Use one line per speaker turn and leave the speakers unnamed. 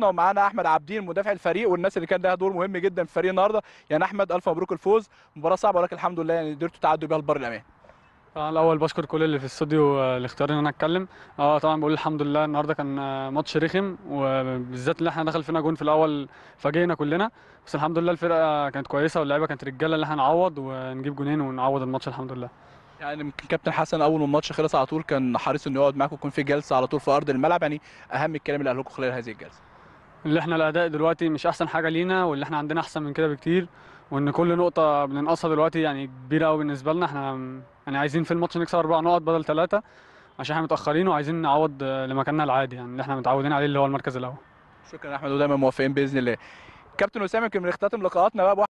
ضيوفنا ومعانا احمد عابدين مدافع الفريق والناس اللي كان لها دور مهم جدا في الفريق النهارده يعني احمد الف مبروك الفوز مباراه صعبه ولكن الحمد لله يعني قدرتوا تعدوا بيها البر الامان
طبعا الاول بشكر كل اللي في الاستوديو آه، اللي اختارني ان انا اتكلم اه طبعا بقول الحمد لله النهارده كان آه، ماتش رخم وبالذات ان احنا دخل فينا جون في الاول فاجئنا كلنا بس الحمد لله الفرقه كانت كويسه واللعيبه كانت رجاله
اللي احنا نعوض ونجيب جونين ونعوض الماتش الحمد لله يعني يمكن كابتن حسن اول ما الماتش خلص على طول كان حريص انه يقعد معاكم ويكون في جلسه على طول في ارض الملعب يعني اهم الكلام اللي قاله لكم خلال هذه الجلسه
اللي احنا الاداء دلوقتي مش احسن حاجه لينا واللي احنا عندنا احسن من كده بكتير وان كل نقطه بننقصها دلوقتي يعني كبيره قوي بالنسبه لنا احنا يعني عايزين في الماتش نكسب اربع نقط بدل ثلاثه عشان احنا متاخرين وعايزين نعوض لمكاننا العادي يعني اللي احنا متعودين عليه اللي هو المركز الاول
شكرا يا احمد ودايما موافقين باذن الله كابتن اسامه يمكن بنختتم لقاءاتنا بقى